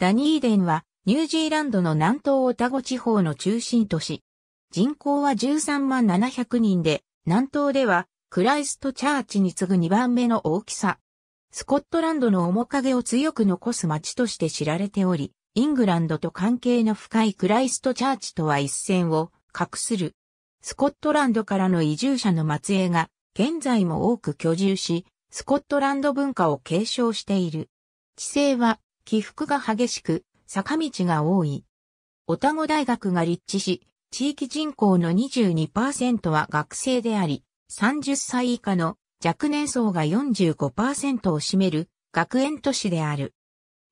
ダニーデンはニュージーランドの南東オタゴ地方の中心都市。人口は13万700人で、南東ではクライストチャーチに次ぐ2番目の大きさ。スコットランドの面影を強く残す街として知られており、イングランドと関係の深いクライストチャーチとは一線を画する。スコットランドからの移住者の末裔が現在も多く居住し、スコットランド文化を継承している。地勢は起伏が激しく、坂道が多い。オタゴ大学が立地し、地域人口の22%は学生であり、30歳以下の若年層が45%を占める学園都市である。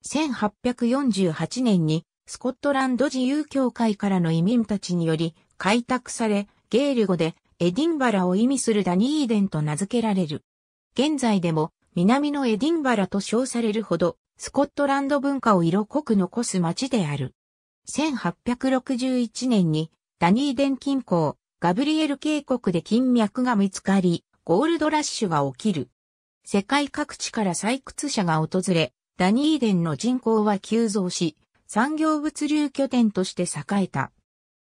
1848年にスコットランド自由協会からの移民たちにより開拓され、ゲール語でエディンバラを意味するダニーデンと名付けられる。現在でも南のエディンバラと称されるほどスコットランド文化を色濃く残す街である。1861年にダニーデン近郊、ガブリエル渓谷で金脈が見つかり、ゴールドラッシュが起きる。世界各地から採掘者が訪れ、ダニーデンの人口は急増し、産業物流拠点として栄えた。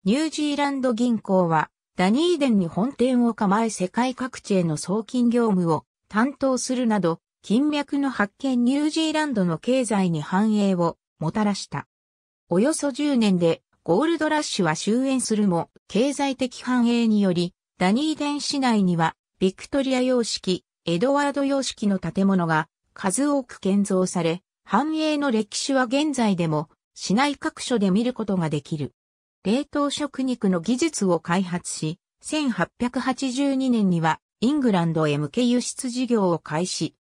ニュージーランド銀行は、ダニーデンに本店を構え世界各地への送金業務を担当するなど、金脈の発見ニュージーランドの経済に繁栄をもたらした。およそ10年でゴールドラッシュは終焉するも、経済的繁栄により、ダニーデン市内には、ビクトリア様式、エドワード様式の建物が数多く建造され、繁栄の歴史は現在でも市内各所で見ることができる。冷凍食肉の技術を開発し、1882年にはイングランドへ向け輸出事業を開始、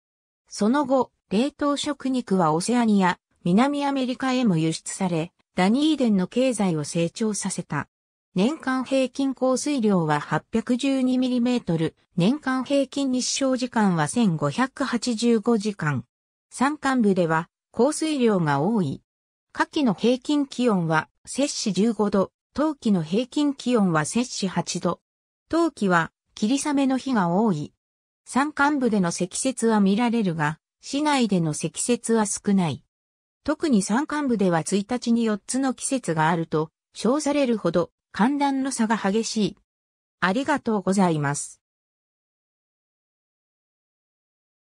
その後、冷凍食肉はオセアニア、南アメリカへも輸出され、ダニーデンの経済を成長させた。年間平均降水量は 812mm、年間平均日照時間は1585時間。山間部では降水量が多い。夏季の平均気温は摂氏15度、冬季の平均気温は摂氏8度。冬季は霧雨の日が多い。山間部での積雪は見られるが、市内での積雪は少ない。特に山間部では1日に4つの季節があると、称されるほど寒暖の差が激しい。ありがとうございます。